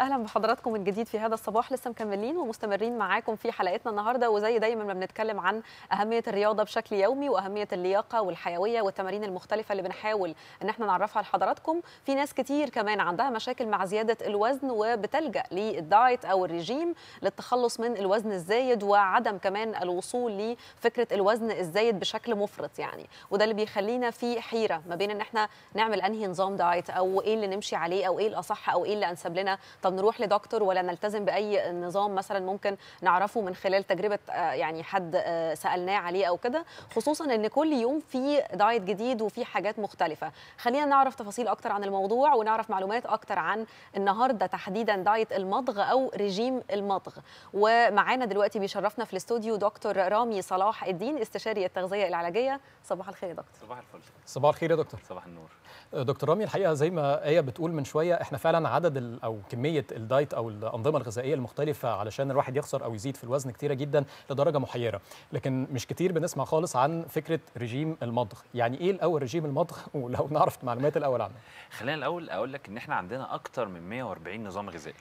اهلا بحضراتكم من جديد في هذا الصباح لسه مكملين ومستمرين معاكم في حلقتنا النهارده وزي دايما ما بنتكلم عن اهميه الرياضه بشكل يومي واهميه اللياقه والحيويه والتمارين المختلفه اللي بنحاول ان احنا نعرفها لحضراتكم في ناس كتير كمان عندها مشاكل مع زياده الوزن وبتلجا للدايت او الرجيم للتخلص من الوزن الزايد وعدم كمان الوصول لفكره الوزن الزايد بشكل مفرط يعني وده اللي بيخلينا في حيره ما بين ان احنا نعمل انهي نظام دايت او ايه اللي نمشي عليه او ايه الاصح او ايه اللي انسب لنا طب نروح لدكتور ولا نلتزم باي نظام مثلا ممكن نعرفه من خلال تجربه آه، يعني حد آه، سالناه عليه او كده خصوصا ان كل يوم في دايت جديد وفي حاجات مختلفه خلينا نعرف تفاصيل اكتر عن الموضوع ونعرف معلومات اكتر عن النهارده تحديدا دايت المضغ او رجيم المضغ ومعانا دلوقتي بيشرفنا في الاستوديو دكتور رامي صلاح الدين استشاري التغذيه العلاجيه صباح الخير يا دكتور صباح الفل صباح الخير يا دكتور صباح النور آه، دكتور رامي الحقيقه زي ما ايه بتقول من شويه احنا فعلا عدد او كميه كميه الدايت او الانظمه الغذائيه المختلفه علشان الواحد يخسر او يزيد في الوزن كتيره جدا لدرجه محيره لكن مش كتير بنسمع خالص عن فكره رجيم المضغ يعني ايه الاول رجيم المضغ ولو نعرف معلومات الاول عنه خلينا الاول اقول لك ان احنا عندنا اكتر من 140 نظام غذائي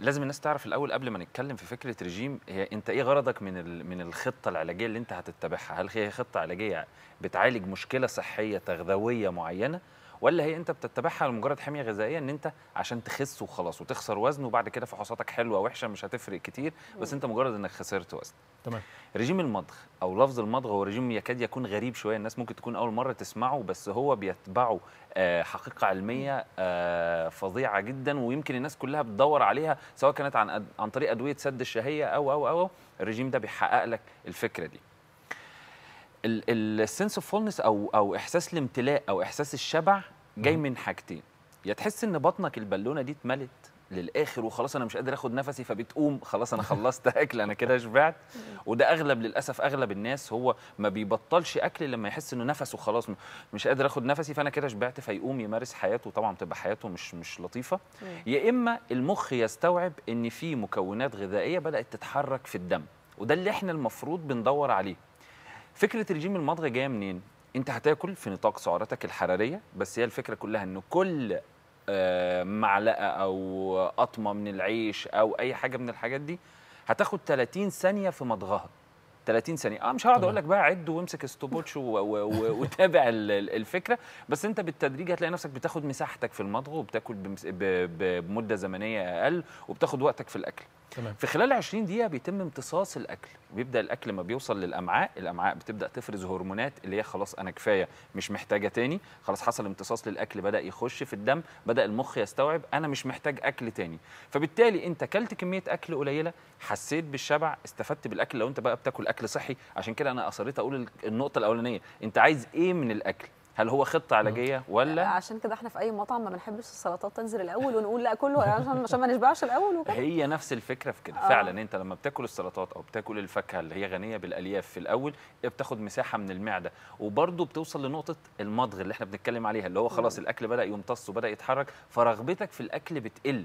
لازم الناس تعرف الاول قبل ما نتكلم في فكره رجيم هي انت ايه غرضك من من الخطه العلاجيه اللي انت هتتبعها هل هي خطه علاجيه بتعالج مشكله صحيه تغذويه معينه ولا هي انت بتتبعها لمجرد حميه غذائيه ان انت عشان تخس وخلاص وتخسر وزن وبعد كده فحوصاتك حلوه وحشه مش هتفرق كتير بس انت مجرد انك خسرت وزن تمام رجيم المضغ او لفظ المضغ هو رجيم يكاد يكون غريب شويه الناس ممكن تكون اول مره تسمعه بس هو بيتبعه آه، حقيقه علميه آه، فظيعه جدا ويمكن الناس كلها بتدور عليها سواء كانت عن عن طريق ادويه سد الشهيه او او او الرجيم ده بيحقق لك الفكره دي السنس اوف فولنس او او احساس الامتلاء او احساس الشبع جاي من حاجتين يا تحس ان بطنك البالونه دي اتملت للاخر وخلاص انا مش قادر اخد نفسي فبتقوم خلاص انا خلصت اكل انا كده شبعت وده اغلب للاسف اغلب الناس هو ما بيبطلش اكل لما يحس انه نفسه خلاص مش قادر اخد نفسي فانا كده شبعت فيقوم يمارس حياته طبعا بتبقى حياته مش مش لطيفه يا اما المخ يستوعب ان في مكونات غذائيه بدات تتحرك في الدم وده اللي احنا المفروض بندور عليه فكره رجيم المضغ جايه منين انت هتاكل في نطاق سعراتك الحراريه بس هي الفكره كلها ان كل آه، معلقه او قطمه من العيش او اي حاجه من الحاجات دي هتاخد 30 ثانيه في مضغها 30 ثانيه اه مش هقعد اقول لك بقى عد وامسك ستوبوتش وتابع الفكره بس انت بالتدريج هتلاقي نفسك بتاخد مساحتك في المضغ وبتاكل بمده زمنيه اقل وبتاخد وقتك في الاكل تمام. في خلال 20 دقيقه بيتم امتصاص الاكل بيبدا الاكل ما بيوصل للامعاء الامعاء بتبدا تفرز هرمونات اللي هي خلاص انا كفايه مش محتاجه تاني خلاص حصل امتصاص للاكل بدا يخش في الدم بدا المخ يستوعب انا مش محتاج اكل تاني فبالتالي انت كلت كميه اكل قليله حسيت بالشبع استفدت بالاكل لو انت بقى بتاكل اكل اكل صحي عشان كده انا اصريت اقول النقطه الاولانيه انت عايز ايه من الاكل هل هو خطه علاجيه ولا عشان كده احنا في اي مطعم ما بنحبش السلطات تنزل الاول ونقول لا كله يعني عشان عشان ما نشبعش الاول وكده هي نفس الفكره في كده آه. فعلا انت لما بتاكل السلطات او بتاكل الفاكهه اللي هي غنيه بالالياف في الاول إيه، بتاخد مساحه من المعده وبرده بتوصل لنقطه المضغ اللي احنا بنتكلم عليها اللي هو خلاص الاكل بدا يمتص وبدا يتحرك فرغبتك في الاكل بتقل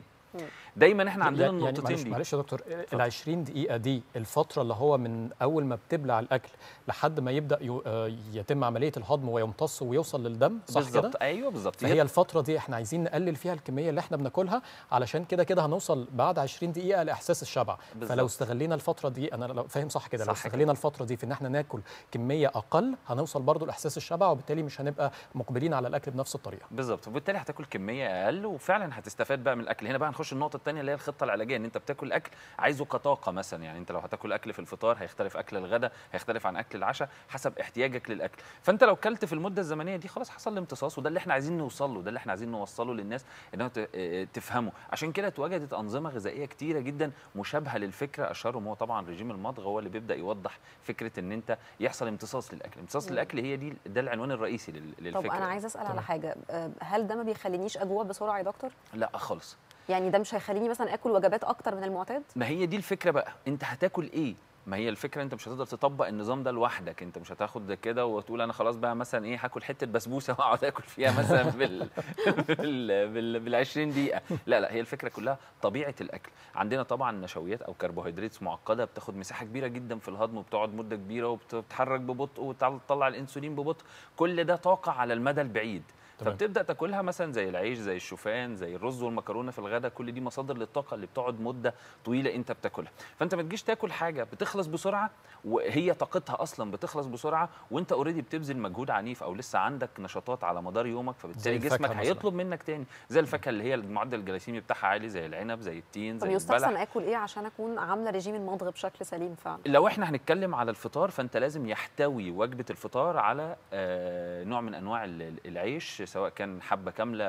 دايما احنا عندنا يعني النقطتين معلش دي معلش يا دكتور ال 20 دقيقه دي الفتره اللي هو من اول ما بتبلع الاكل لحد ما يبدا آه، يتم عمليه الهضم ويمتص ويوصل للدم صح كده بالظبط ايوه بالظبط هي الفتره دي احنا عايزين نقلل فيها الكميه اللي احنا بناكلها علشان كده كده هنوصل بعد 20 دقيقه لاحساس الشبع بالزبط. فلو استغلينا الفتره دي انا لو فاهم صح كده لو استغلينا الفتره دي في ان احنا ناكل كميه اقل هنوصل برضو لاحساس الشبع وبالتالي مش هنبقى مقبلين على الاكل بنفس الطريقه بالظبط وبالتالي هتاكل كميه اقل وفعلا هتستفاد بقى من الاكل هنا بقى نخش النقطه الثانيه اللي هي الخطه العلاجيه ان انت بتاكل اكل عايزه كطاقه مثلا يعني انت لو هتاكل اكل في الفطار هيختلف اكل الغداء هيختلف عن اكل العشاء حسب احتياجك للاكل فانت لو كلت في المده الزمنيه دي خلاص حصل امتصاص وده اللي احنا عايزين نوصل له ده اللي احنا عايزين نوصله للناس انها آه، آه، تفهمه عشان كده اتوجدت انظمه غذائيه كتيره جدا مشابهه للفكره اشهرهم هو طبعا رجيم المضغ هو اللي بيبدا يوضح فكره ان انت يحصل امتصاص للاكل امتصاص للاكل هي دي ده العنوان الرئيسي للفكره طب انا عايز اسال طبعا. على حاجه آه، هل ده ما بيخلينيش اجوع بسرعه يا دكتور لا خالص يعني ده مش هيخليني مثلا اكل وجبات اكتر من المعتاد ما هي دي الفكره بقى انت هتاكل ايه ما هي الفكره انت مش هتقدر تطبق النظام ده لوحدك انت مش هتاخد كده وتقول انا خلاص بقى مثلا ايه هاكل حته بسبوسه واقعد اكل فيها مثلا بال بال بال, بال 20 دقيقه لا لا هي الفكره كلها طبيعه الاكل عندنا طبعا نشويات او كربوهيدرات معقده بتاخد مساحه كبيره جدا في الهضم وبتقعد مده كبيره وبتتحرك ببطء وتطلع الانسولين ببطء كل ده طاقه على المدى البعيد فبتبدا تاكلها مثلا زي العيش زي الشوفان زي الرز والمكرونه في الغداء كل دي مصادر للطاقه اللي بتقعد مده طويله انت بتاكلها فانت ما تجيش تاكل حاجه بتخلص بسرعه وهي طاقتها اصلا بتخلص بسرعه وانت اوريدي بتبذل مجهود عنيف او لسه عندك نشاطات على مدار يومك فبالتالي جسمك هيطلب منك تاني زي الفاكهه اللي هي المعدل الجلايسيمي بتاعها عالي زي العنب زي التين زي البلح طب يستحسن اكل ايه عشان اكون عامله ريجيم المضغ بشكل سليم فعلا لو احنا هنتكلم على الفطار فانت لازم يحتوي وجبه الفطار على آه، نوع من انواع العيش سواء كان حبه كامله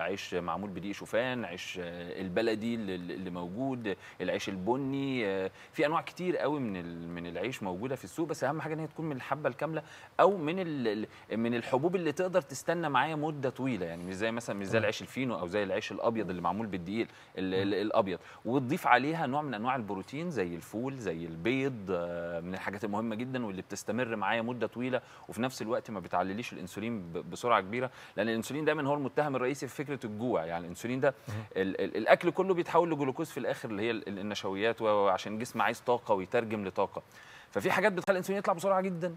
عيش معمول بدقيق شوفان عيش البلدي اللي موجود العيش البني آه، في انواع كتير قوي من من العيش موجوده في السوق بس اهم حاجه ان هي تكون من الحبه الكامله او من من الحبوب اللي تقدر تستنى معايا مده طويله يعني مش زي مثلا مش زي العيش الفينو او زي العيش الابيض اللي معمول بالدقيق الابيض وتضيف عليها نوع من انواع البروتين زي الفول زي البيض آه، من الحاجات المهمه جدا واللي بتستمر معايا مده طويله وفي نفس الوقت ما بتعلليش الانسولين بسرعه كبيره لان الانسولين دايما هو المتهم الرئيسي في فكره الجوع يعني الانسولين ده ال ال الاكل كله بيتحول لجلوكوز في الاخر اللي هي النشويات وعشان الجسم عايز طاقه ويترجم لطاقه ففي حاجات بتخلي الانسولين يطلع بسرعه جدا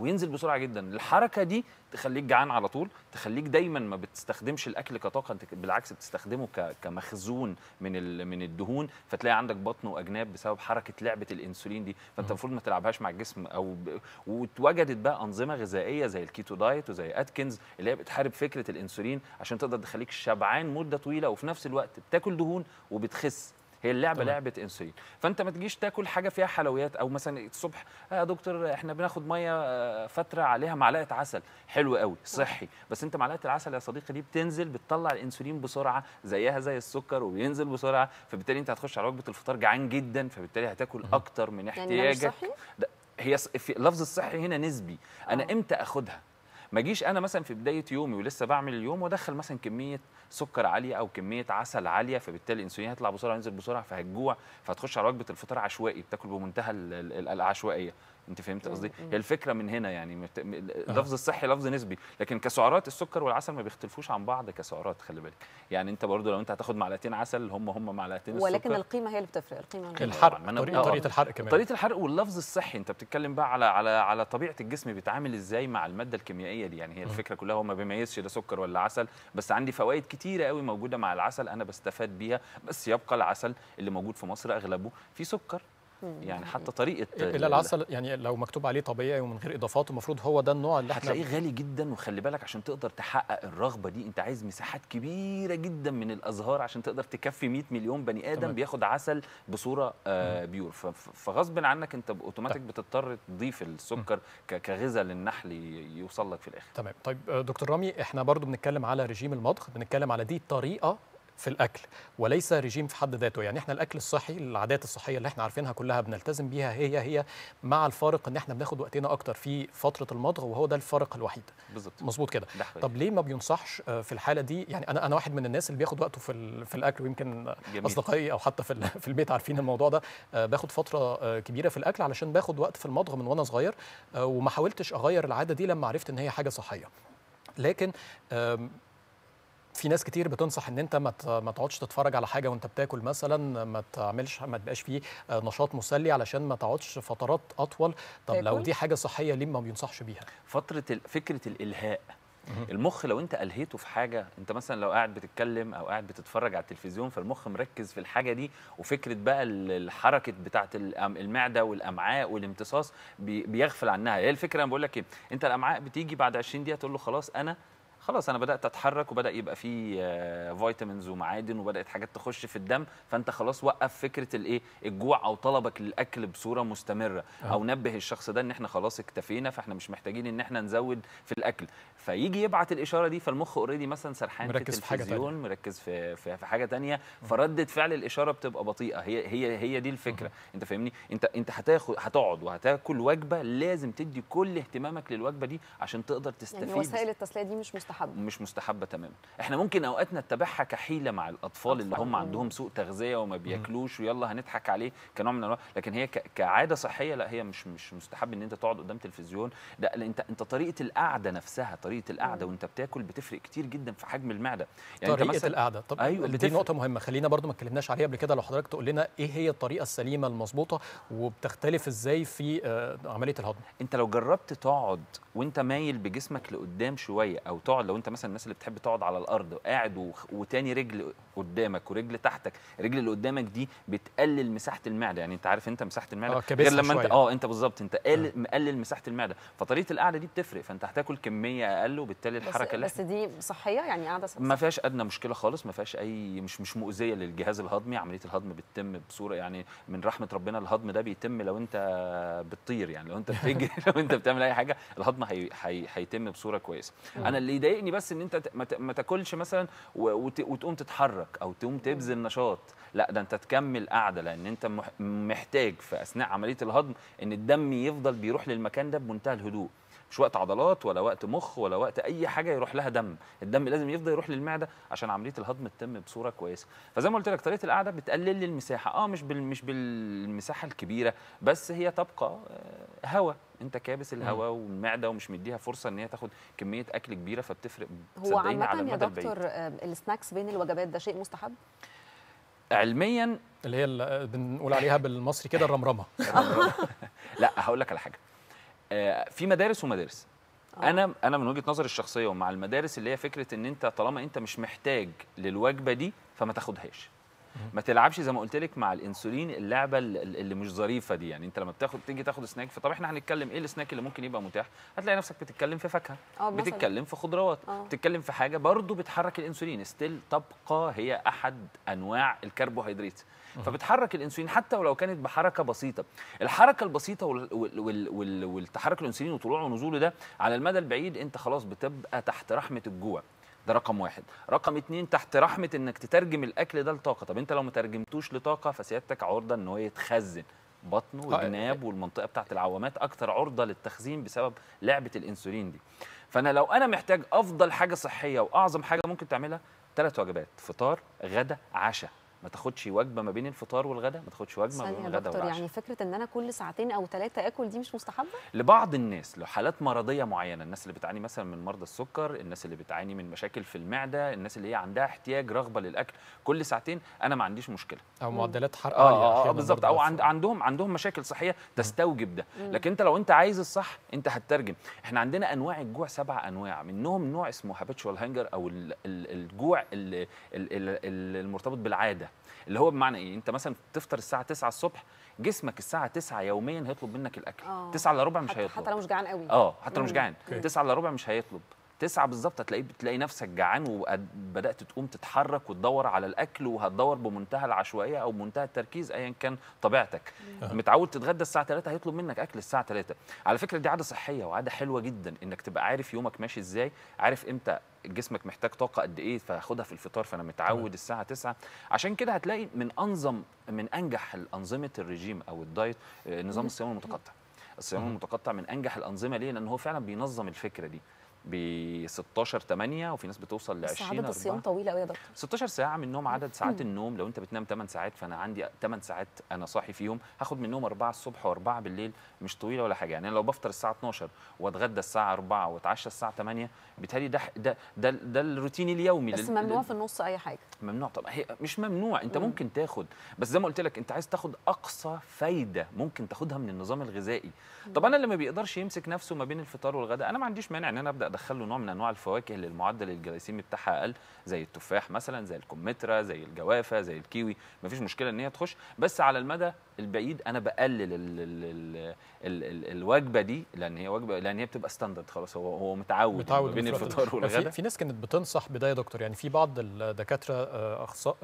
وينزل بسرعه جدا الحركه دي تخليك جعان على طول تخليك دايما ما بتستخدمش الاكل كطاقه انت بالعكس بتستخدمه كمخزون من من الدهون فتلاقي عندك بطن واجناب بسبب حركه لعبه الانسولين دي فانت المفروض ما تلعبهاش مع الجسم او ب... واتوجدت بقى انظمه غذائيه زي الكيتو دايت وزي اتكنز اللي هي بتحارب فكره الانسولين عشان تقدر تخليك شبعان مده طويله وفي نفس الوقت بتاكل دهون وبتخس هي اللعبه طبعا. لعبه انسولين فانت ما تجيش تاكل حاجه فيها حلويات او مثلا الصبح آه، يا آه دكتور احنا بناخد ميه آه، فتره عليها معلقه عسل حلو قوي صحي بس انت معلقه العسل يا صديقي دي بتنزل بتطلع الانسولين بسرعه زيها زي السكر وبينزل بسرعه فبالتالي انت هتخش على وجبه الفطار جعان جدا فبالتالي هتاكل اكتر من يعني احتياجك يعني هي لفظ الصحي هنا نسبي انا آه. امتى اخدها ما اجيش انا مثلا في بدايه يومي ولسه بعمل اليوم وادخل مثلا كميه سكر عاليه او كميه عسل عاليه فبالتالي الانسولين هيطلع بسرعه ينزل بسرعه فهتجوع فهتخش على وجبه الفطار عشوائي بتاكل بمنتهى العشوائيه انت فهمت قصدي هي الفكره من هنا يعني اللفظ آه. الصحي لفظ نسبي لكن كسعرات السكر والعسل ما بيختلفوش عن بعض كسعرات خلي بالك يعني انت برضو لو انت هتاخد معلقتين عسل هم هم معلقتين السكر ولكن القيمه هي اللي بتفرق القيمه الحرق طريقه, طريقة الحرق كمان طريقه الحرق واللفظ الصحي انت بتتكلم بقى على على على طبيعه الجسم بيتعامل ازاي مع الماده الكيميائيه دي يعني هي الفكره كلها هو ما بيميزش ده سكر ولا عسل بس عندي فوائد كتيره قوي موجوده مع العسل انا بستفاد بيها بس يبقى العسل اللي موجود في مصر اغلبه فيه سكر يعني حتى طريقه إيه، الا العسل يعني لو مكتوب عليه طبيعي ومن غير اضافات المفروض هو ده النوع اللي احنا هتلاقيه غالي جدا وخلي بالك عشان تقدر تحقق الرغبه دي انت عايز مساحات كبيره جدا من الازهار عشان تقدر تكفي 100 مليون بني ادم تمام. بياخد عسل بصوره آه بيور فغصب عنك انت اوتوماتيك طيب. بتضطر تضيف السكر كغذاء للنحل يوصل لك في الاخر تمام طيب آه، دكتور رامي احنا برضو بنتكلم على رجيم المضغ بنتكلم على دي طريقه في الاكل وليس رجيم في حد ذاته يعني احنا الاكل الصحي العادات الصحيه اللي احنا عارفينها كلها بنلتزم بيها هي هي مع الفارق ان احنا بناخد وقتنا اكتر في فتره المضغ وهو ده الفارق الوحيد بالظبط مظبوط كده طب ليه ما بينصحش آه، في الحاله دي يعني انا انا واحد من الناس اللي بياخد وقته في في الاكل ويمكن اصدقائي او حتى في في البيت عارفين الموضوع ده آه، باخد فتره آه، كبيره في الاكل علشان باخد وقت في المضغ من وانا صغير وما حاولتش اغير العاده دي لما عرفت ان هي حاجه صحيه لكن في ناس كتير بتنصح ان انت ما تقعدش تتفرج على حاجه وانت بتاكل مثلا ما تعملش ما تبقاش فيه آه، نشاط مسلي علشان ما تقعدش فترات اطول طب لو دي حاجه صحيه ليه ما بينصحش بيها فتره فكره الالهاء المخ لو انت الهيته في حاجه انت مثلا لو قاعد بتتكلم او قاعد بتتفرج على التلفزيون فالمخ مركز في الحاجه دي وفكره بقى الحركه بتاعه المعده والامعاء والامتصاص بيغفل عنها هي الفكره انا بقول لك ايه انت الامعاء بتيجي بعد 20 دقيقه تقول له خلاص انا خلاص انا بدات اتحرك وبدا يبقى في فيتامينز آه، ومعادن وبدات حاجات تخش في الدم فانت خلاص وقف فكره الايه الجوع او طلبك للاكل بصوره مستمره أه. او نبه الشخص ده ان احنا خلاص اكتفينا فاحنا مش محتاجين ان احنا نزود في الاكل فيجي يبعت الاشاره دي فالمخ اوريدي مثلا سرحان مركز في حاجه تانية. مركز في في, في حاجه ثانيه أه. فردة فعل الاشاره بتبقى بطيئه هي هي هي دي الفكره أه. انت فاهمني انت انت هتاخد هتقعد وهتاكل وجبه لازم تدي كل اهتمامك للوجبه دي عشان تقدر يعني تستفيد يعني وسائل التسليه دي مش مستمرة مستحبه مش مستحبه تماما احنا ممكن اوقات نتبعها كحيله مع الاطفال اللي هم عندهم سوء تغذيه وما بياكلوش ويلا هنضحك عليه كنوع من انواع لكن هي كعاده صحيه لا هي مش مش مستحب ان انت تقعد قدام تلفزيون لا انت انت طريقه القعده نفسها طريقه القعده وانت بتاكل بتفرق كتير جدا في حجم المعده يعني طريقه مثل... القعده طب أيوة دي نقطه مهمه خلينا برضو ما اتكلمناش عليها قبل كده لو حضرتك تقول لنا ايه هي الطريقه السليمه المظبوطه وبتختلف ازاي في آه، عمليه الهضم انت لو جربت تقعد وانت مايل بجسمك لقدام شويه او تقعد تقعد لو انت مثلا الناس اللي بتحب تقعد على الارض قاعد وتاني رجل قدامك ورجل تحتك الرجل اللي قدامك دي بتقلل مساحه المعده يعني انت عارف انت مساحه المعده اه، غير لما شوية. انت اه انت بالظبط انت قلل مقلل مساحه المعده فطريقه القعده دي بتفرق فانت هتاكل كميه اقل وبالتالي الحركه بس, بس دي صحيه يعني قاعده صحيه ما فيهاش ادنى مشكله خالص ما فيهاش اي مش مش مؤذيه للجهاز الهضمي عمليه الهضم بتتم بصوره يعني من رحمه ربنا الهضم ده بيتم لو انت بتطير يعني لو انت بتجري لو انت بتعمل اي حاجه الهضم هيتم بصوره كويسه انا اللي يضايقني بس ان انت ما تاكلش مثلا وتقوم تتحرك او تقوم تبذل نشاط لا ده انت تكمل قاعده لان انت محتاج في اثناء عمليه الهضم ان الدم يفضل بيروح للمكان ده بمنتهى الهدوء مش وقت عضلات ولا وقت مخ ولا وقت اي حاجه يروح لها دم الدم لازم يفضل يروح للمعده عشان عمليه الهضم تتم بصوره كويسه فزي ما قلت لك طريقه القعده بتقلل لي المساحه اه مش بال... مش بالمساحه الكبيره بس هي تبقى آه، هواء انت كابس الهواء والمعده ومش مديها فرصه ان هي تاخد كميه اكل كبيره فبتفرق هو عامه يا دكتور آه، السناكس بين الوجبات ده شيء مستحب علميا اللي هي اللي آه، بنقول عليها بالمصري كده الرمرمه لا هقول لك على حاجه آه، في مدارس ومدارس آه. انا انا من وجهه نظري الشخصيه ومع المدارس اللي هي فكره ان انت طالما انت مش محتاج للوجبه دي فما تاخدهاش ما تلعبش زي ما قلت لك مع الانسولين اللعبه اللي مش ظريفه دي يعني انت لما بتاخد تيجي تاخد سناك فطب احنا هنتكلم ايه السناك اللي ممكن يبقى متاح هتلاقي نفسك بتتكلم في فاكهه آه، بتتكلم في خضروات أوه. بتتكلم في حاجه برضو بتحرك الانسولين ستيل تبقى هي احد انواع الكربوهيدرات فبتحرك الانسولين حتى ولو كانت بحركه بسيطه الحركه البسيطه والتحرك الانسولين وطلوعه ونزوله ده على المدى البعيد انت خلاص بتبقى تحت رحمه الجوع ده رقم واحد رقم اتنين تحت رحمة انك تترجم الاكل ده لطاقة طب انت لو ما ترجمتوش لطاقة فسيادتك عرضة ان هو يتخزن بطنه آه، والجناب آه. والمنطقة بتاعت العوامات اكتر عرضة للتخزين بسبب لعبة الانسولين دي فانا لو انا محتاج افضل حاجة صحية واعظم حاجة ممكن تعملها ثلاث وجبات فطار غدا عشاء ما تاخدش وجبه ما بين الفطار والغداء ما تاخدش وجبه ما بين الغداء والعشاء يعني فكره ان انا كل ساعتين او ثلاثه اكل دي مش مستحبه لبعض الناس لو حالات مرضيه معينه الناس اللي بتعاني مثلا من مرضى السكر الناس اللي بتعاني من مشاكل في المعده الناس اللي هي عندها احتياج رغبه للاكل كل ساعتين انا ما عنديش مشكله او معدلات حرق اه, آه, آه، بالظبط او عند عندهم عندهم مشاكل صحيه تستوجب ده لكن انت لو انت عايز الصح انت هتترجم احنا عندنا انواع الجوع سبع انواع منهم نوع اسمه هابيتشوال هانجر او الجوع المرتبط بالعاده اللي هو بمعنى ايه انت مثلا تفطر الساعه 9 الصبح جسمك الساعه 9 يوميا هيطلب منك الاكل 9 آه. الا ربع مش هيطلب حتى لو مش جعان قوي اه حتى لو مش جعان 9 الا ربع مش هيطلب تسعة بالظبط هتلاقي بتلاقي نفسك جعان وبدات تقوم تتحرك وتدور على الاكل وهتدور بمنتهى العشوائيه او منتهى التركيز ايا كان طبيعتك أه. متعود تتغدى الساعه 3 هيطلب منك اكل الساعه 3 على فكره دي عاده صحيه وعاده حلوه جدا انك تبقى عارف يومك ماشي ازاي عارف امتى جسمك محتاج طاقه قد ايه فاخدها في الفطار فانا متعود أه. الساعه 9 عشان كده هتلاقي من انظم من انجح انظمه الرجيم او الدايت آه، نظام الصيام المتقطع الصيام المتقطع من انجح الانظمه ليه لان هو فعلا بينظم الفكره دي ب 16 8 وفي ناس بتوصل ل 20 عدد الصيام طويل قوي يا دكتور 16 ساعه من النوم عدد ساعات النوم لو انت بتنام 8 ساعات فانا عندي 8 ساعات انا صاحي فيهم هاخد منهم 4 الصبح و4 بالليل مش طويله ولا حاجه يعني انا لو بفطر الساعه 12 واتغدى الساعه 4 واتعشى الساعه 8 بيتهيألي ده ده ده, ده الروتين اليومي بس ممنوع في النص اي حاجه ممنوع طبعا هي مش ممنوع انت مم. ممكن تاخد بس زي ما قلت لك انت عايز تاخد اقصى فايده ممكن تاخدها من النظام الغذائي مم. طب انا اللي ما بيقدرش يمسك نفسه ما بين الفطار والغداء انا ما عنديش مانع ان انا ابدا ادخل له نوع من انواع الفواكه اللي المعدل الجلايسيمي بتاعها اقل زي التفاح مثلا زي الكمثرى زي الجوافه زي الكيوي مفيش مشكله ان هي تخش بس على المدى البعيد انا بقلل الـ الـ الـ الـ الـ الوجبه دي لان هي وجبه لان هي بتبقى ستاندرد خلاص هو هو متعود, متعود يعني بين الفطار والغداء في ناس كانت بتنصح بده يا دكتور يعني في بعض الدكاتره آه، آه، آه، اخصاء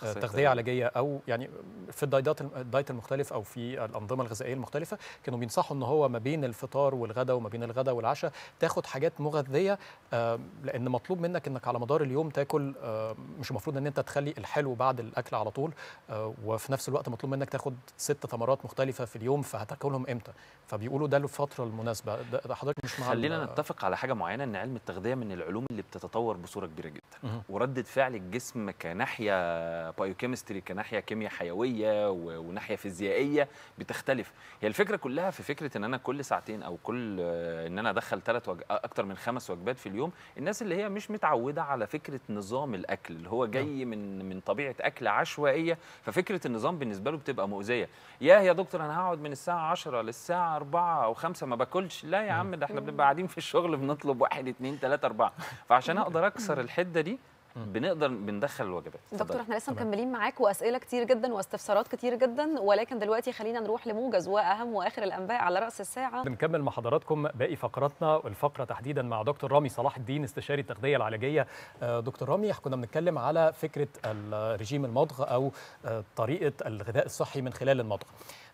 تغذيه علاجيه او يعني في الدايتات الدايت المختلف او في الانظمه الغذائيه المختلفه كانوا بينصحوا ان هو ما بين الفطار والغداء وما بين الغداء والعشاء تاخد حاجات مغذيه آه، لان مطلوب منك انك على مدار اليوم تاكل آه، مش المفروض ان انت تخلي الحلو بعد الاكل على طول آه، وفي نفس الوقت مطلوب منك تاخد ست ثمرات مختلفه في اليوم فهتاكلهم امتى فبيقولوا ده الفتره المناسبه ده حضرتك مش مع خلينا نتفق على حاجه معينه ان علم التغذيه من العلوم اللي بتتطور بصوره كبيره جدا وردة فعل الجسم كناحيه بايوكيمستري كناحيه كيمياء حيويه وناحيه فيزيائيه بتختلف هي الفكره كلها في فكره ان انا كل ساعتين او كل ان انا ادخل ثلاث اكتر من خمس وجبات في اليوم الناس اللي هي مش متعوده على فكره نظام الاكل اللي هو جاي نعم. من من طبيعه اكل عشوائيه ففكره النظام بالنسبه له بتبقى مؤذيه يا يا دكتور انا هقعد من الساعه 10 للساعه 4 او 5 ما باكلش لا يا عم ده احنا بنبقى قاعدين في الشغل بنطلب واحد اثنين ثلاثه اربعه فعشان اقدر اكسر الحده دي بنقدر بندخل الوجبات دكتور احنا لسه مكملين معاك واسئله كتير جدا واستفسارات كتير جدا ولكن دلوقتي خلينا نروح لموجز واهم واخر الانباء على راس الساعه بنكمل مع حضراتكم باقي فقراتنا والفقره تحديدا مع دكتور رامي صلاح الدين استشاري التغذيه العلاجيه آه، دكتور رامي كنا بنتكلم على فكره الرجيم المضغ او آه، طريقه الغذاء الصحي من خلال المضغ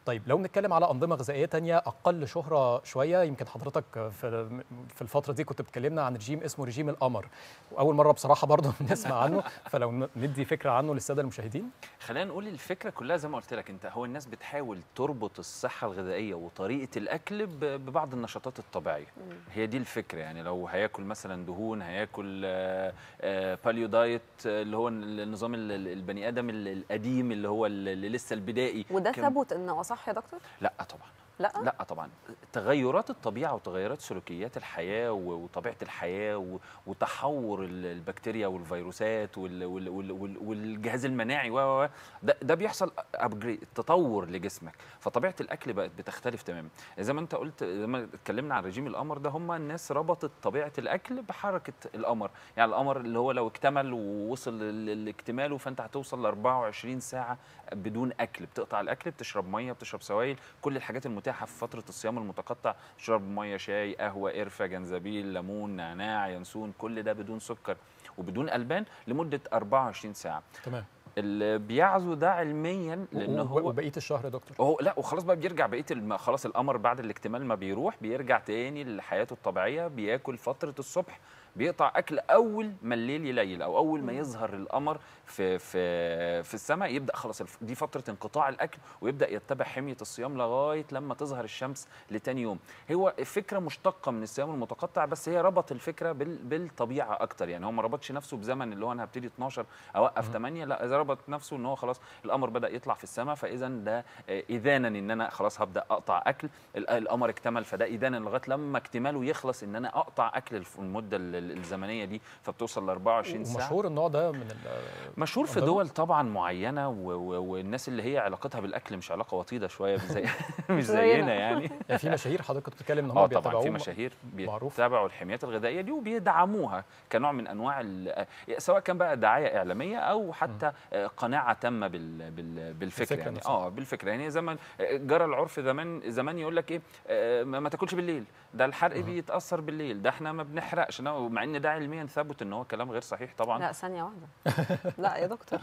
طيب لو بنتكلم على انظمه غذائيه تانية اقل شهره شويه يمكن حضرتك في في الفتره دي كنت بتكلمنا عن رجيم اسمه رجيم القمر واول مره بصراحه برضه نسمع عنه فلو ندي فكره عنه للساده المشاهدين خلينا نقول الفكره كلها زي ما قلت لك انت هو الناس بتحاول تربط الصحه الغذائيه وطريقه الاكل ببعض النشاطات الطبيعيه هي دي الفكره يعني لو هياكل مثلا دهون هياكل باليو آه، دايت آه، اللي هو النظام البني ادم القديم اللي هو اللي لسه البدائي وده ثبت ان صح يا دكتور؟ لا طبعا لا لا طبعا تغيرات الطبيعه وتغيرات سلوكيات الحياه وطبيعه الحياه وتحور البكتيريا والفيروسات والجهاز المناعي و ده, ده بيحصل ابجريد تطور لجسمك فطبيعه الاكل بقت بتختلف تماما زي ما انت قلت زي ما اتكلمنا عن رجيم القمر ده هم الناس ربطت طبيعه الاكل بحركه القمر يعني القمر اللي هو لو اكتمل ووصل لاكتماله فانت هتوصل ل 24 ساعه بدون اكل بتقطع الاكل بتشرب ميه بتشرب سوائل كل الحاجات المت متاحه في فتره الصيام المتقطع شرب ميه شاي قهوه قرفه جنزبيل ليمون نعناع ينسون كل ده بدون سكر وبدون البان لمده 24 ساعه تمام اللي بيعزو ده علميا لان هو وبقيه الشهر يا دكتور هو لا وخلاص بقى بيرجع بقيه الم... خلاص القمر بعد الاكتمال ما بيروح بيرجع تاني لحياته الطبيعيه بياكل فتره الصبح بيقطع اكل اول ما الليل يليل او اول ما يظهر القمر في في في السماء يبدا خلاص دي فتره انقطاع الاكل ويبدا يتبع حميه الصيام لغايه لما تظهر الشمس لتاني يوم هو فكره مشتقه من الصيام المتقطع بس هي ربط الفكره بالطبيعه اكتر يعني هو ما ربطش نفسه بزمن اللي هو انا هبتدي 12 اوقف 8 لا اذا ربط نفسه ان هو خلاص القمر بدا يطلع في السماء فاذا ده اذانا ان انا خلاص هبدا اقطع اكل القمر اكتمل فده اذانا لغايه لما اكتماله يخلص ان انا اقطع اكل المده الزمنيه دي فبتوصل ل 24 ساعه مشهور النوع ده من مشهور في دول طبعا معينه والناس اللي هي علاقتها بالاكل مش علاقه وطيده شويه زي مش زينا يعني. يعني في مشاهير حضرتك بتتكلم ان هم بيتابعوا آه طبعا في مشاهير بيتابعوا الحميات الغذائيه دي وبيدعموها كنوع من انواع سواء كان بقى دعايه اعلاميه او حتى قناعه تامه بالفكره يعني اه بالفكره يعني زمان جرى العرف زمان زمان يقول لك ايه آه، ما تاكلش بالليل ده الحرق بيتاثر بالليل ده احنا ما بنحرقش مع ان ده علميا ثبت ان هو كلام غير صحيح طبعا لا ثانيه واحده لا يا دكتور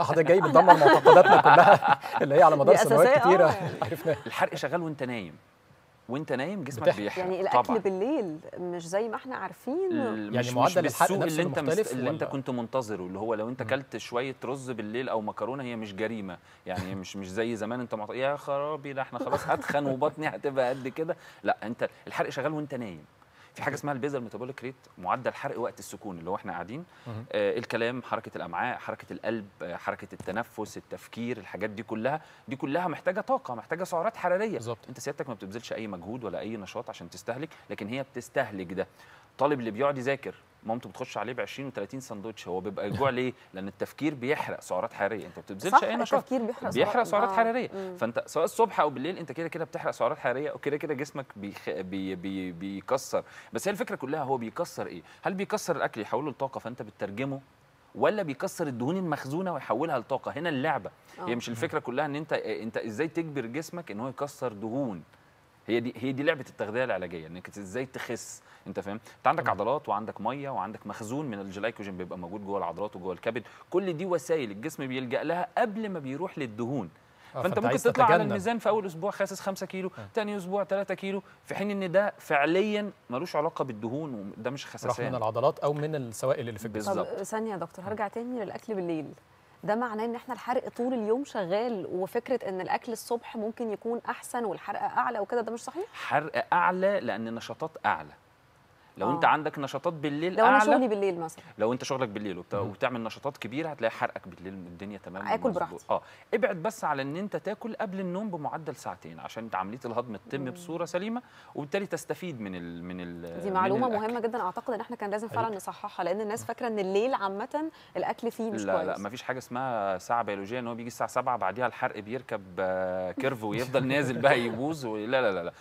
حضرتك جاي بتدمر معتقداتنا كلها اللي هي على مدار سنوات كتيره آه. عرفناها الحرق شغال وانت نايم وانت نايم جسمك بيحرق بيحرق يعني الاكل طبعا. بالليل مش زي ما احنا عارفين يعني مش معدل الحرق نفسه اللي انت مختلف اللي انت كنت منتظره اللي هو لو انت اكلت شويه رز بالليل او مكرونه هي مش جريمه يعني مش مش زي زمان انت معت... يا خرابي ده احنا خلاص هتخن وبطني هتبقى قد كده لا انت الحرق شغال وانت نايم في حاجه اسمها البيزل ميتابوليك ريت معدل حرق وقت السكون اللي هو احنا قاعدين آه الكلام حركه الامعاء حركه القلب آه حركه التنفس التفكير الحاجات دي كلها دي كلها محتاجه طاقه محتاجه سعرات حراريه بالزبط. انت سيادتك ما بتبذلش اي مجهود ولا اي نشاط عشان تستهلك لكن هي بتستهلك ده طالب اللي بيقعد يذاكر مامته بتخش عليه ب 20 و30 سندوتش هو بيبقى الجوع ليه؟ لان التفكير بيحرق سعرات حراريه انت ما بتبذلش اي نشاط التفكير بيحرق, بيحرق سعرات آه. حراريه مم. فانت سواء الصبح او بالليل انت كده كده بتحرق سعرات حراريه وكده كده جسمك بيخ... بي... بي... بيكسر بس هي الفكره كلها هو بيكسر ايه؟ هل بيكسر الاكل يحوله لطاقه فانت بتترجمه ولا بيكسر الدهون المخزونه ويحولها لطاقه هنا اللعبه هي آه. مش الفكره كلها ان انت انت ازاي تجبر جسمك ان هو يكسر دهون هي دي هي دي لعبه التغذيه العلاجيه انك يعني ازاي تخس انت فاهم انت عندك عضلات وعندك ميه وعندك مخزون من الجلايكوجين بيبقى موجود جوه العضلات وجوه الكبد كل دي وسائل الجسم بيلجا لها قبل ما بيروح للدهون آه، فانت ممكن تطلع تتجنب. على الميزان في اول اسبوع خاسس 5 كيلو أه. تاني اسبوع 3 كيلو في حين ان ده فعليا ملوش علاقه بالدهون وده مش خساسه من العضلات او من السوائل اللي في الجسم بالظبط ثانيه يا دكتور هرجع تاني للاكل بالليل ده معناه ان احنا الحرق طول اليوم شغال وفكره ان الاكل الصبح ممكن يكون احسن والحرق اعلى وكده ده مش صحيح حرق اعلى لان نشاطات اعلى لو أوه. انت آه. عندك نشاطات بالليل لو انا شغلي بالليل مثلا لو انت شغلك بالليل وبت... وبتعمل نشاطات كبيره هتلاقي حرقك بالليل الدنيا تمام آه، اكل براحتك اه ابعد بس على ان انت تاكل قبل النوم بمعدل ساعتين عشان انت عمليه الهضم تتم بصوره سليمه وبالتالي تستفيد من ال... من ال... دي معلومه من مهمه جدا اعتقد ان احنا كان لازم فعلا نصححها لان الناس فاكره ان الليل عامه الاكل فيه مش لا كويس لا لا مفيش حاجه اسمها ساعه بيولوجيه ان هو بيجي الساعه 7 بعديها الحرق بيركب آه، كيرف ويفضل نازل بقى يبوظ لا لا لا لا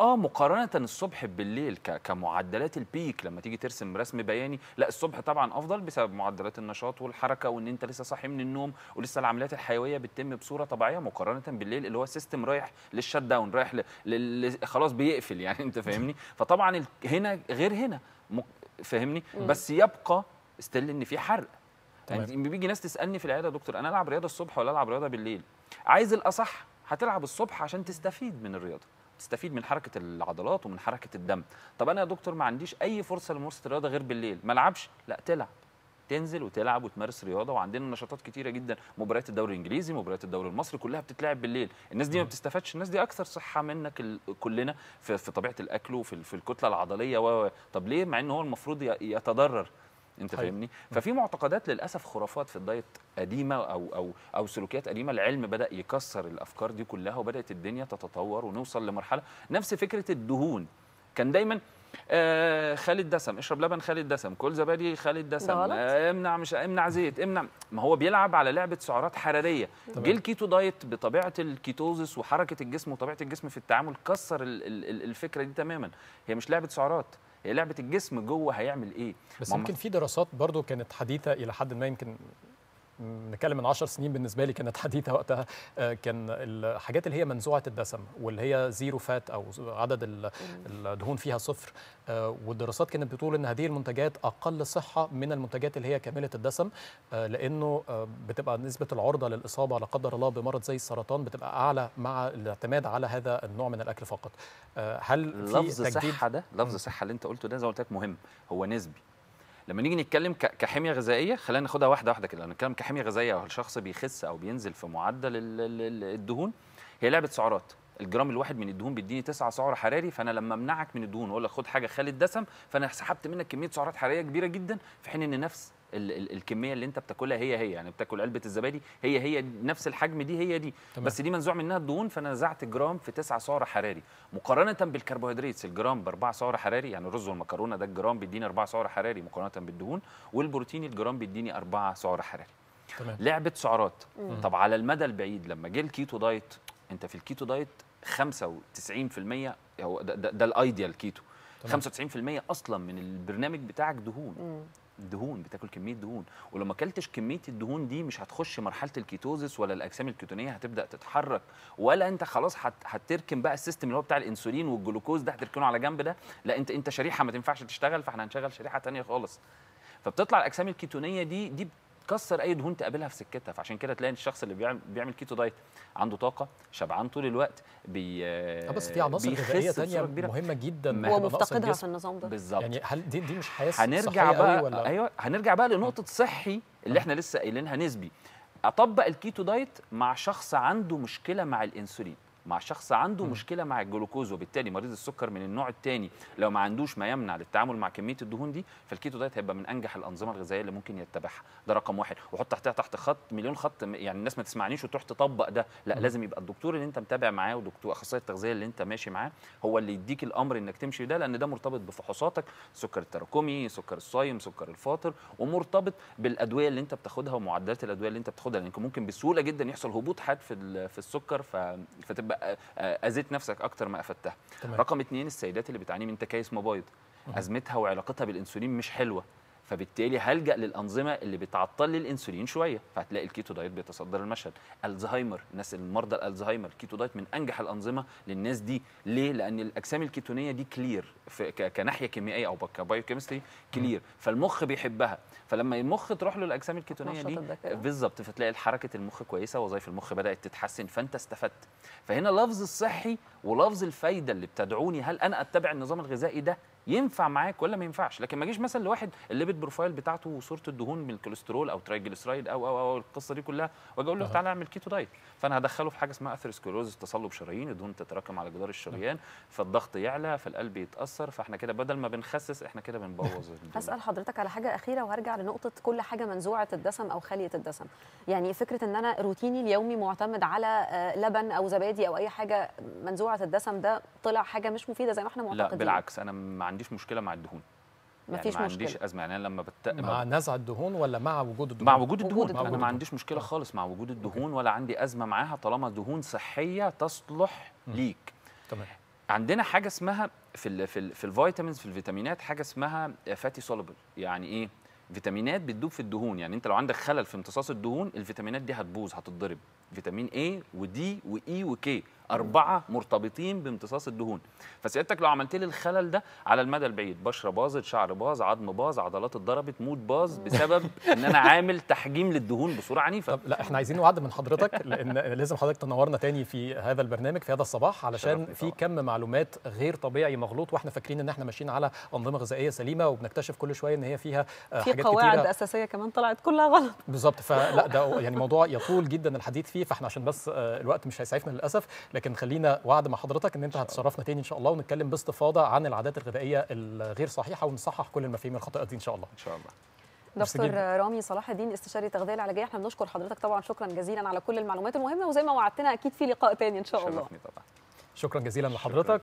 اه مقارنه الصبح بالليل ك... كمعدلات البيك لما تيجي ترسم رسم بياني لا الصبح طبعا افضل بسبب معدلات النشاط والحركه وان انت لسه صاحي من النوم ولسه العمليات الحيويه بتتم بصوره طبيعيه مقارنه بالليل اللي هو السيستم رايح للشت داون رايح لل... خلاص بيقفل يعني انت فاهمني فطبعا ال... هنا غير هنا م... فاهمني بس يبقى استل ان في حرق يعني بيجي ناس تسالني في العياده دكتور انا العب رياضه الصبح ولا العب رياضه بالليل عايز الاصح هتلعب الصبح عشان تستفيد من الرياضه تستفيد من حركه العضلات ومن حركه الدم طب انا يا دكتور ما عنديش اي فرصه لممارسه الرياضه غير بالليل ما العبش لا تلعب تنزل وتلعب وتمارس رياضه وعندنا نشاطات كتيره جدا مباريات الدوري الانجليزي مباريات الدوري المصري كلها بتتلعب بالليل الناس دي ما بتستفادش الناس دي اكثر صحه منك كلنا في... طبيعه الاكل وفي الكتله العضليه و طب ليه مع ان هو المفروض يتضرر انت حي. فاهمني ففي معتقدات للاسف خرافات في الدايت قديمه او او او سلوكيات قديمه العلم بدا يكسر الافكار دي كلها وبدات الدنيا تتطور ونوصل لمرحله نفس فكره الدهون كان دايما آه خالد دسم اشرب لبن خالد دسم كل زبادي خالد دسم آه امنع مش امنع زيت امنع ما هو بيلعب على لعبه سعرات حراريه جه الكيتو دايت بطبيعه الكيتوزس وحركه الجسم وطبيعه الجسم في التعامل كسر الفكره دي تماما هي مش لعبه سعرات هي لعبه الجسم جوه هيعمل ايه بس يمكن في دراسات برضو كانت حديثه الى حد ما يمكن نتكلم من 10 سنين بالنسبه لي كانت حديثه وقتها آه، كان الحاجات اللي هي منزوعه الدسم واللي هي زيرو فات او عدد الدهون فيها صفر آه، والدراسات كانت بتقول ان هذه المنتجات اقل صحه من المنتجات اللي هي كامله الدسم آه، لانه بتبقى نسبه العرضه للاصابه لا قدر الله بمرض زي السرطان بتبقى اعلى مع الاعتماد على هذا النوع من الاكل فقط هل في لفظ صحه ده لفظ صحه اللي انت قلته ده زي ما قلت لك مهم هو نسبي لما نيجي نتكلم كحميه غذائيه خلينا ناخدها واحده واحده كده لما نتكلم كحميه غذائيه او الشخص بيخس او بينزل في معدل الدهون هي لعبه سعرات الجرام الواحد من الدهون بيديني 9 سعر حراري فانا لما امنعك من الدهون واقول لك خد حاجه خالي الدسم فانا سحبت منك كميه سعرات حراريه كبيره جدا في حين ان نفس ال ال الكميه اللي انت بتاكلها هي هي يعني بتاكل علبه الزبادي هي هي نفس الحجم دي هي دي تمام. بس دي منزوع منها الدهون فانا نزعت جرام في 9 سعر حراري مقارنه بالكربوهيدرات الجرام ب 4 سعر حراري يعني الرز والمكرونه ده الجرام بيديني 4 سعر حراري مقارنه بالدهون والبروتين الجرام بيديني 4 سعر حراري تمام. لعبه سعرات مم. طب على المدى البعيد لما جه الكيتو دايت انت في الكيتو دايت 95% هو ده, ده, ده الايديال كيتو 95% اصلا من البرنامج بتاعك دهون مم. دهون بتاكل كميه دهون ولو ما اكلتش كميه الدهون دي مش هتخش مرحله الكيتوزيس ولا الاجسام الكيتونيه هتبدا تتحرك ولا انت خلاص هت... هتركن بقى السيستم اللي هو بتاع الانسولين والجلوكوز ده هتركنه على جنب ده لا انت انت شريحه ما تنفعش تشتغل فاحنا هنشغل شريحه ثانيه خالص فبتطلع الاجسام الكيتونيه دي دي بتكسر اي دهون تقابلها في سكتها فعشان كده تلاقي الشخص اللي بيعمل بيعمل كيتو دايت عنده طاقه شبعان طول الوقت بي آه بس في عناصر غذائيه ثانيه مهمه جدا هو مفتقدها في النظام ده بالظبط يعني هل دي, دي مش حياه هنرجع بقى ولا؟ ايوه هنرجع بقى لنقطه صحي اللي آه. احنا لسه قايلينها نسبي اطبق الكيتو دايت مع شخص عنده مشكله مع الانسولين مع شخص عنده م. مشكله مع الجلوكوز وبالتالي مريض السكر من النوع الثاني لو ما عندوش ما يمنع للتعامل مع كميه الدهون دي فالكيتو دايت هيبقى من انجح الانظمه الغذائيه اللي ممكن يتبعها ده رقم واحد وحط تحتها تحت خط مليون خط يعني الناس ما تسمعنيش وتروح تطبق ده لا م. لازم يبقى الدكتور اللي انت متابع معاه ودكتور اخصائي التغذيه اللي انت ماشي معاه هو اللي يديك الامر انك تمشي ده لان ده مرتبط بفحوصاتك سكر التراكمي سكر الصايم سكر الفاطر ومرتبط بالادويه اللي انت بتاخدها ومعدلات الادويه اللي انت بتاخدها لان ممكن بسهوله جدا يحصل هبوط حاد في في السكر فتبقى اذيت نفسك اكتر ما افدتها رقم اثنين السيدات اللي بتعاني من تكيس مبايض ازمتها وعلاقتها بالانسولين مش حلوه فبالتالي هلجا للانظمه اللي بتعطل لي الانسولين شويه فهتلاقي الكيتو دايت بيتصدر المشهد الزهايمر الناس المرضى الزهايمر الكيتو دايت من انجح الانظمه للناس دي ليه لان الاجسام الكيتونيه دي كلير كناحيه كيميائيه او كبايو كيمستري كلير فالمخ بيحبها فلما المخ تروح له الاجسام الكيتونيه دي بالظبط فتلاقي حركه المخ كويسه وظائف المخ بدات تتحسن فانت استفدت فهنا لفظ الصحي ولفظ الفايده اللي بتدعوني هل انا اتبع النظام الغذائي ده ينفع معاك ولا ما ينفعش لكن ما اجيش مثلا لواحد الليبيد بروفايل بتاعته وصوره الدهون من الكوليسترول او ترايجليسرايد او او او القصه دي كلها واجي اقول له أه. تعالى اعمل كيتو دايت فانا هدخله في حاجه اسمها اثيروسكلوز تصلب شرايين الدهون تتراكم على جدار الشريان أه. فالضغط يعلى فالقلب يتاثر فاحنا كده بدل ما بنخسس احنا كده بنبوظ هسال حضرتك على حاجه اخيره وهرجع لنقطه كل حاجه منزوعه الدسم او خاليه الدسم يعني فكره ان انا روتيني اليومي معتمد على آه، لبن او زبادي او اي حاجه منزوعه الدسم ده طلع حاجه مش مفيده زي ما احنا معتقدين لا بالعكس انا ما عنديش مشكله مع الدهون يعني فيش ما مشكله عنديش ازمه يعني انا لما بت... مع نزع الدهون ولا مع وجود الدهون مع وجود الدهون, وجود الدهون. انا ما عنديش مشكله خالص مع وجود الدهون ولا عندي ازمه معاها طالما دهون صحيه تصلح ليك تمام عندنا حاجه اسمها في الـ في, في الفيتامينز في الفيتامينات حاجه اسمها فاتي سولبل يعني ايه فيتامينات بتدوب في الدهون يعني انت لو عندك خلل في امتصاص الدهون الفيتامينات دي هتبوظ هتتضرب فيتامين A ودي وإي e وكي اربعه مرتبطين بامتصاص الدهون فسيادتك لو عملت لي الخلل ده على المدى البعيد بشره باظت شعر باظ عظم باظ عضلات اتضربت مود باظ بسبب ان انا عامل تحجيم للدهون بصوره عنيفه طب لا احنا عايزين وعد من حضرتك لان لازم حضرتك تنورنا تاني في هذا البرنامج في هذا الصباح علشان في كم معلومات غير طبيعي مغلوط واحنا فاكرين ان احنا ماشيين على انظمه غذائيه سليمه وبنكتشف كل شويه ان هي فيها آه، في حاجات قواعد اساسيه كمان طلعت كلها غلط بالظبط فلا ده يعني موضوع يطول جدا الحديث فيه فاحنا عشان بس آه، الوقت مش هيسعفنا للاسف لكن خلينا وعد مع حضرتك ان انت هتشرفنا تاني ان شاء الله ونتكلم باستفاضه عن العادات الغذائيه الغير صحيحه ونصحح كل المفاهيم الخاطئه دي ان شاء الله ان شاء الله دكتور رامي صلاح الدين استشاري تغذيه العلاجيه احنا بنشكر حضرتك طبعا شكرا جزيلا على كل المعلومات المهمه وزي ما وعدتنا اكيد في لقاء تاني ان شاء الله طبعا شكرا جزيلا لحضرتك